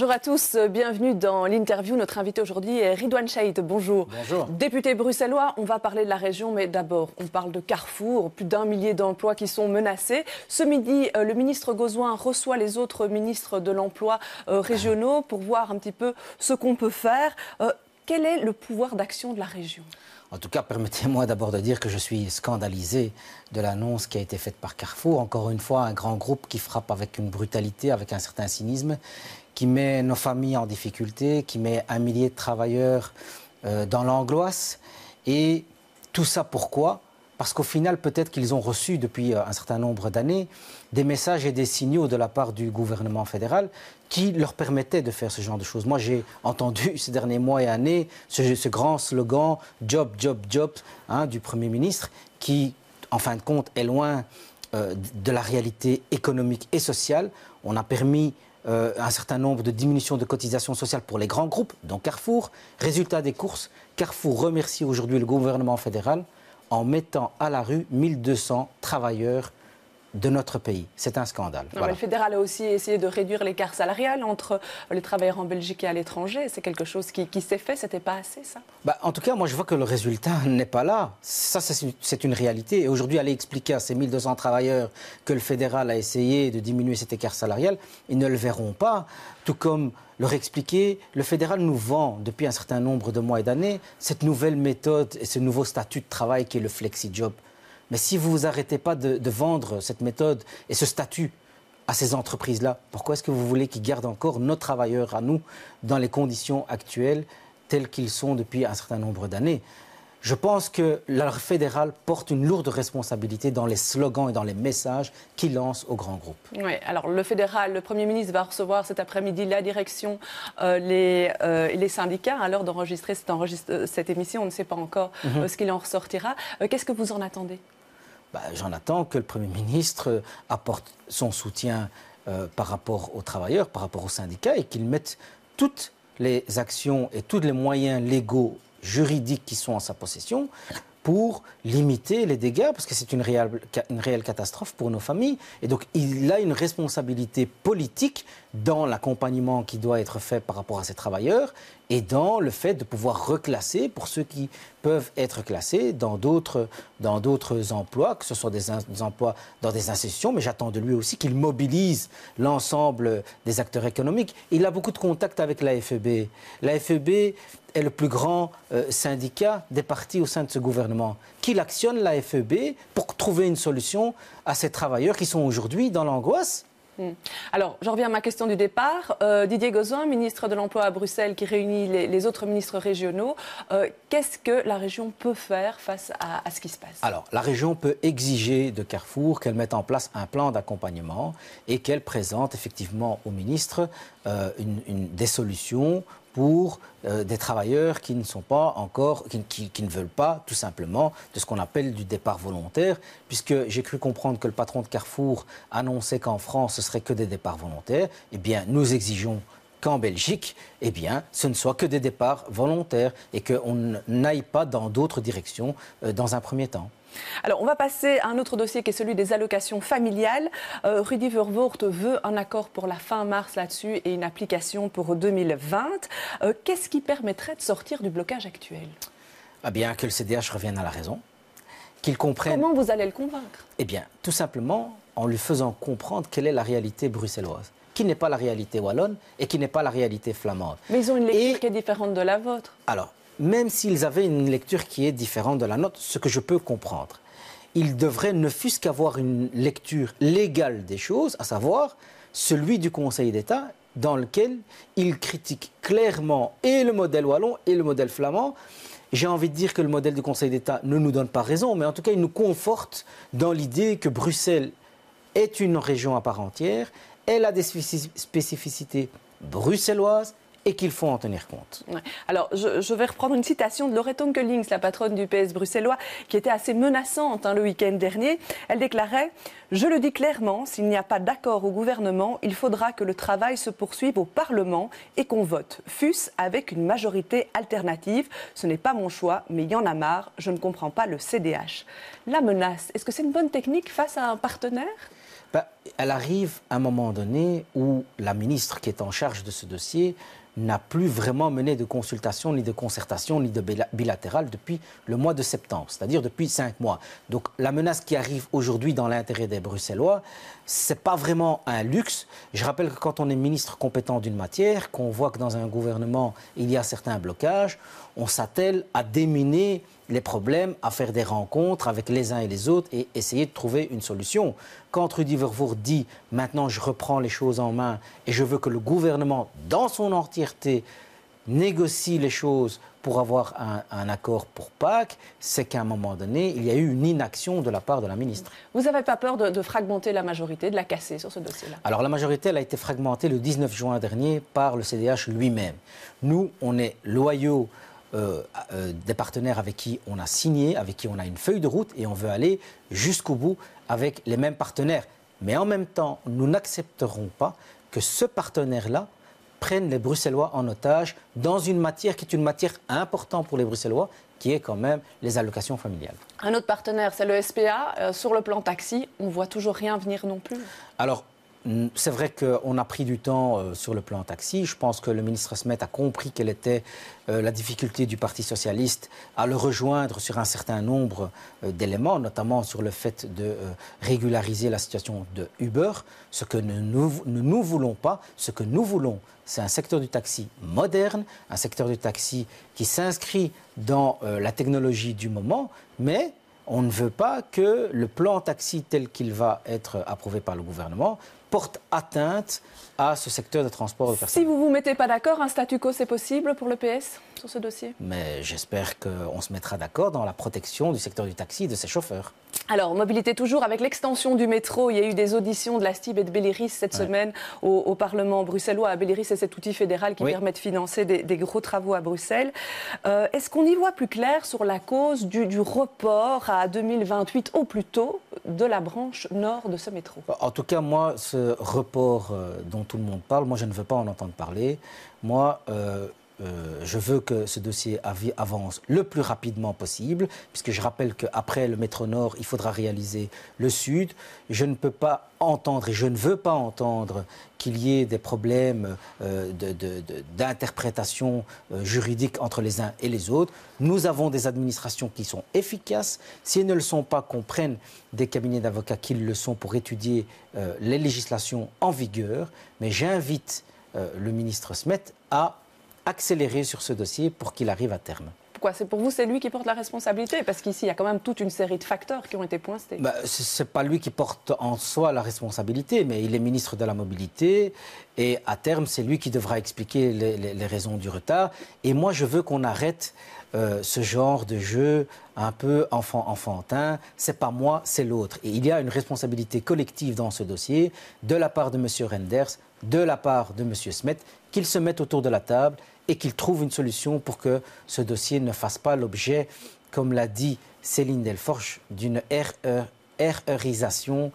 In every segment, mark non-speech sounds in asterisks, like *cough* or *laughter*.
Bonjour à tous, euh, bienvenue dans l'interview. Notre invité aujourd'hui est Ridouane Chaïd. Bonjour. Bonjour. Député bruxellois, on va parler de la région, mais d'abord, on parle de Carrefour, plus d'un millier d'emplois qui sont menacés. Ce midi, euh, le ministre Gozoin reçoit les autres ministres de l'emploi euh, régionaux pour voir un petit peu ce qu'on peut faire. Quel est le pouvoir d'action de la région en tout cas, permettez-moi d'abord de dire que je suis scandalisé de l'annonce qui a été faite par Carrefour. Encore une fois, un grand groupe qui frappe avec une brutalité, avec un certain cynisme, qui met nos familles en difficulté, qui met un millier de travailleurs euh, dans l'angoisse. Et tout ça pourquoi parce qu'au final, peut-être qu'ils ont reçu depuis euh, un certain nombre d'années des messages et des signaux de la part du gouvernement fédéral qui leur permettaient de faire ce genre de choses. Moi, j'ai entendu *laughs* ces derniers mois et années ce, grand slogan Job, job, job hein, du Premier ministre qui, en fin de compte, est loin euh, de la réalité économique et sociale. On a permis euh, un certain nombre de diminutions de cotisations sociales pour les grands groupes, dont Carrefour. Résultat des courses, Carrefour remercie aujourd'hui le gouvernement fédéral en mettant à la rue 1200 travailleurs de notre pays. C'est un scandale. le fédéral a aussi essayé de réduire l'écart salarial entre euh, les travailleurs en Belgique et à l'étranger. C'est quelque chose qui, s'est fait, c'était pas assez ça bah, En tout cas, moi je vois que le résultat *laughs* n'est pas là. Ça, c'est une réalité. Et aujourd'hui, aller expliquer à ces 1200 travailleurs que le fédéral a essayé de diminuer cet écart salarial, ils ne le verront pas. Tout comme leur expliquer, le fédéral nous vend depuis un certain nombre de mois et d'années cette nouvelle méthode et ce nouveau statut de travail qui est le flexi-job. Mais si vous vous arrêtez pas de, vendre cette méthode et ce statut à ces entreprises-là, pourquoi est-ce que vous voulez qu'ils gardent encore nos travailleurs à nous dans les conditions actuelles telles qu'ils sont depuis un certain nombre d'années. Je pense que la fédérale porte une lourde responsabilité dans les slogans et dans les messages qu'il lance aux grands groupes. Oui, alors le fédéral, le Premier ministre va recevoir cet après-midi la direction, euh, euh, les, syndicats à l'heure d'enregistrer cette, euh, cette, émission. On ne sait pas encore mm-hmm. ce qu'il en ressortira. Qu'est-ce que vous en attendez bah, j'en attends que le Premier ministre euh, apporte son soutien euh, par rapport aux travailleurs, par rapport aux syndicats, et qu'il mette toutes les actions et tous les moyens légaux, juridiques qui sont en sa possession pour limiter les dégâts, parce que c'est une réelle, une réelle catastrophe pour nos familles. Et donc, il a une responsabilité politique dans l'accompagnement qui doit être fait par rapport à ces travailleurs et dans le fait de pouvoir reclasser pour ceux qui peuvent être classés dans d'autres, dans d'autres emplois, que ce soit des, emplois dans des institutions, mais j'attends de lui aussi qu'il mobilise l'ensemble des acteurs économiques. Il a beaucoup de contacts avec la FEB. La est le plus grand euh, syndicat des partis au sein de ce gouvernement, qu'il actionne la FEB pour trouver une solution à ces travailleurs qui sont aujourd'hui dans l'angoisse. Hmm. Alors, j'en reviens à ma question du départ. Euh, Didier Gozin, ministre de l'Emploi à Bruxelles, qui réunit les, autres ministres régionaux, euh, qu'est-ce que la région peut faire face à, ce qui se passe Alors, la région peut exiger de Carrefour qu'elle mette en place un plan d'accompagnement et qu'elle présente effectivement au ministre des solutions pour euh, des travailleurs qui ne sont pas encore, qui, ne veulent pas tout simplement de ce qu'on appelle du départ volontaire, puisque j'ai cru comprendre que le patron de Carrefour annonçait qu'en France ce serait que des départs volontaires. Eh bien, nous exigeons qu'en Belgique, eh bien, ce ne soit que des départs volontaires et qu'on n'aille pas dans d'autres directions euh, dans un premier temps. Alors, on va passer à un autre dossier qui est celui des allocations familiales. Euh, Rudy Vervoort veut un accord pour la fin mars là-dessus et une application pour 2020. Euh, qu'est-ce qui permettrait de sortir du blocage actuel Eh bien, que le CDH revienne à la raison, qu'il comprenne... Comment vous allez le convaincre Eh bien, tout simplement en lui faisant comprendre quelle est la réalité bruxelloise qui n'est pas la réalité wallonne et qui n'est pas la réalité flamande. Mais ils ont une lecture qui est différente de la vôtre. Alors, même s'ils avaient une lecture qui est différente de la nôtre, ce que je peux comprendre, ils devraient ne fût-ce qu'avoir une lecture légale des choses, à savoir celui du Conseil d'État, dans lequel ils critiquent clairement et le modèle wallon et le modèle flamand. J'ai envie de dire que le modèle du Conseil d'État ne nous donne pas raison, mais en tout cas, il nous conforte dans l'idée que Bruxelles est une région à part entière, elle a des spécificités bruxelloises, et qu'il faut en tenir compte. Alors, je, vais reprendre une citation de Loretta Onkelings, la patronne du PS bruxellois, qui était assez menaçante hein, le week-end dernier. Elle déclarait Je le dis clairement, s'il n'y a pas d'accord au gouvernement, il faudra que le travail se poursuive au Parlement et qu'on vote, fût-ce avec une majorité alternative. Ce n'est pas mon choix, mais il y en a marre. Je ne comprends pas le CDH. La menace, est-ce que c'est une bonne technique face à un partenaire bah, Elle arrive à un moment donné où la ministre qui est en charge de ce dossier n'a plus vraiment mené de consultation, ni de concertation, ni de bilatéral depuis le mois de septembre, c'est-à-dire depuis cinq mois. Donc la menace qui arrive aujourd'hui dans l'intérêt des Bruxellois, c'est pas vraiment un luxe. Je rappelle que quand on est ministre compétent d'une matière, qu'on voit que dans un gouvernement il y a certains blocages, on s'attelle à déminer les problèmes, à faire des rencontres avec les uns et les autres et essayer de trouver une solution. Quand Rudy Vervoort dit maintenant je reprends les choses en main et je veux que le gouvernement, dans son entièreté, négocie les choses pour avoir un, accord pour Pâques, c'est qu'à un moment donné, il y a eu une inaction de la part de la ministre. Vous n'avez pas peur de, de, fragmenter la majorité, de la casser sur ce dossier-là Alors la majorité, elle a été fragmentée le 19 juin dernier par le CDH lui-même. Nous, on est loyaux euh, euh, des partenaires avec qui on a signé, avec qui on a une feuille de route et on veut aller jusqu'au bout avec les mêmes partenaires. Mais en même temps, nous n'accepterons pas que ce partenaire-là prenne les Bruxellois en otage dans une matière qui est une matière importante pour les Bruxellois, qui est quand même les allocations familiales. Un autre partenaire, c'est le SPA. Euh, sur le plan taxi, on ne voit toujours rien venir non plus. Alors, c'est vrai qu'on a pris du temps euh, sur le plan taxi. Je pense que le ministre Smet a compris quelle était euh, la difficulté du Parti socialiste à le rejoindre sur un certain nombre euh, d'éléments, notamment sur le fait de régulariser la situation de Uber, ce que nous, ne voulons pas. Ce que nous voulons, c'est un secteur du taxi moderne, un secteur du taxi qui s'inscrit dans la technologie du moment, mais on ne veut pas que le plan taxi tel qu'il va être approuvé par le gouvernement porte atteinte à ce secteur de transport de personnes. Si vous ne vous mettez pas d'accord, un statu quo, c'est possible pour le PS sur ce dossier Mais j'espère qu'on se mettra d'accord dans la protection du secteur du taxi et de ses chauffeurs. Alors, mobilité toujours avec l'extension du métro. Il y a eu des auditions de la STIB et de Belliris cette semaine au, Parlement bruxellois. À Belliris, c'est cet outil fédéral qui permet de financer des, gros travaux à Bruxelles. Euh, est-ce qu'on y voit plus clair sur la cause du, du report à 2028 au plus tôt de la branche nord de ce métro. Bah, en tout cas, moi, ce report euh, dont tout le monde parle, moi, je ne veux pas en entendre parler. Moi, euh, euh, je veux que ce dossier avance le plus rapidement possible, puisque je rappelle qu'après le métro Nord, il faudra réaliser le Sud. Je ne peux pas entendre et je ne veux pas entendre qu'il y ait des problèmes euh, d'interprétation euh, juridique entre les uns et les autres. Nous avons des administrations qui sont efficaces. Si elles ne le sont pas, qu'on prenne des cabinets d'avocats qui le sont pour étudier les législations en vigueur. Mais j'invite le ministre Smet à accélérer sur ce dossier pour qu'il arrive à terme. Pourquoi C'est pour vous, c'est lui qui porte la responsabilité Parce qu'ici, il y a quand même toute une série de facteurs qui ont été pointés. Bah, ce n'est pas lui qui porte en soi la responsabilité, mais il est ministre de la Mobilité. Et à terme, c'est lui qui devra expliquer les raisons du retard. Et moi, je veux qu'on arrête euh, ce genre de jeu un peu enfant enfantin, c'est pas moi, c'est l'autre. Et il y a une responsabilité collective dans ce dossier de la part de M. Renders, de la part de M. Smet, qu'ils se mettent autour de la table et qu'ils trouvent une solution pour que ce dossier ne fasse pas l'objet, comme l'a dit Céline Delforge, d'une erreurisation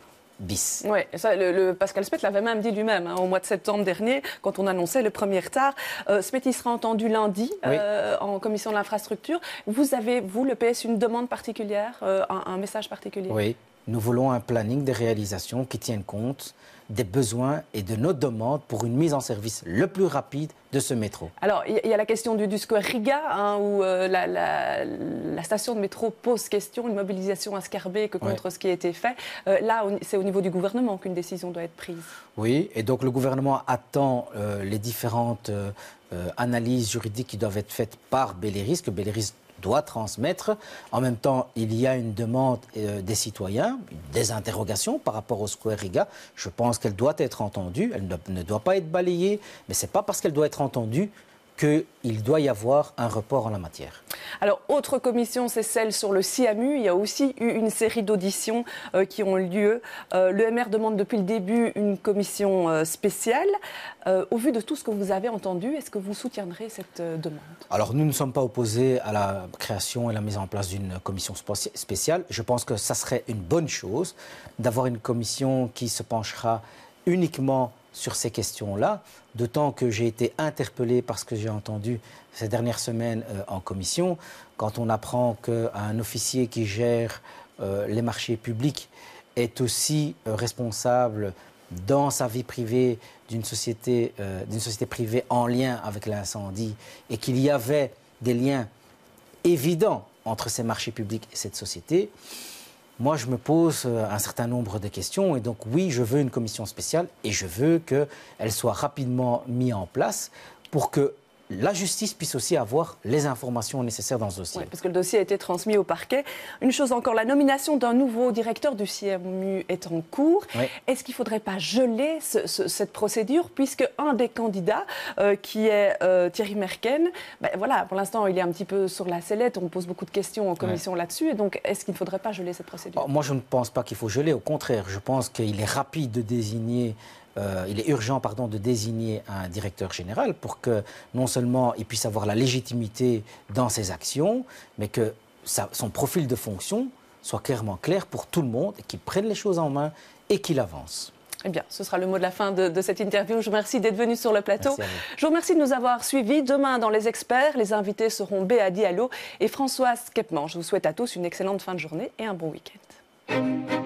oui, le, Pascal Speth l'avait même dit lui-même hein, au mois de septembre dernier, quand on annonçait le premier retard. Euh, il sera entendu lundi euh, en commission de l'infrastructure. Vous avez, vous, le PS, une demande particulière, euh, un, un, message particulier Oui, nous voulons un planning de réalisations qui tienne compte des besoins et de nos demandes pour une mise en service le plus rapide de ce métro. Alors, il y a la question du, du square Riga, hein, où euh, la, station de métro pose question, une mobilisation ascarbée que contre ce qui a été fait. Euh, là, c'est au niveau du gouvernement qu'une décision doit être prise. Oui, et donc le gouvernement attend euh, les différentes analyses juridiques qui doivent être faites par Béléris, doit transmettre. En même temps, il y a une demande euh, des citoyens, des interrogations par rapport au Square Riga. Je pense qu'elle doit être entendue, elle ne, ne doit pas être balayée, mais ce n'est pas parce qu'elle doit être entendue qu'il doit y avoir un report en la matière. Alors, autre commission, c'est celle sur le CIAMU. Il y a aussi eu une série d'auditions euh, qui ont eu lieu. L'EMR euh, le MR demande depuis le début une commission euh, spéciale. au vu de tout ce que vous avez entendu, est-ce que vous soutiendrez cette demande Alors, nous ne sommes pas opposés à la création et la mise en place d'une commission spéciale. Je pense que ça serait une bonne chose d'avoir une commission qui se penchera uniquement sur ces questions-là, d'autant que j'ai été interpellé par ce que j'ai entendu ces dernières semaines euh, en commission, quand on apprend qu'un officier qui gère euh, les marchés publics est aussi euh, responsable dans sa vie privée d'une société, d'une société privée en lien avec l'incendie, et qu'il y avait des liens évidents entre ces marchés publics et cette société, moi, je me pose euh, un certain nombre de questions. Et donc, oui, je veux une commission spéciale et je veux qu'elle soit rapidement mise en place pour que la justice puisse aussi avoir les informations nécessaires dans ce dossier. Oui, parce que le dossier a été transmis au parquet. Une chose encore, la nomination d'un nouveau directeur du CMU est en cours. Est-ce qu'il ne faudrait pas geler cette procédure puisque un des candidats, euh, qui est euh, Thierry Merken, ben voilà, pour l'instant, il est un petit peu sur la sellette. On pose beaucoup de questions en commission là-dessus. Et Donc, est-ce qu'il ne faudrait pas geler cette procédure oh, Moi, je ne pense pas qu'il faut geler. Au contraire, je pense qu'il est rapide de désigner euh, il est urgent pardon, de désigner un directeur général pour que non seulement il puisse avoir la légitimité dans ses actions, mais que son profil de fonction soit clairement clair pour tout le monde, qu'il prenne les choses en main et qu'il avance. Eh bien, ce sera le mot de la fin de, cette interview. Je vous remercie d'être venu sur le plateau. Je vous remercie de nous avoir suivis. Demain, dans Les Experts, les invités seront Béa Diallo et Françoise Kepman. Je vous souhaite à tous une excellente fin de journée et un bon week-end.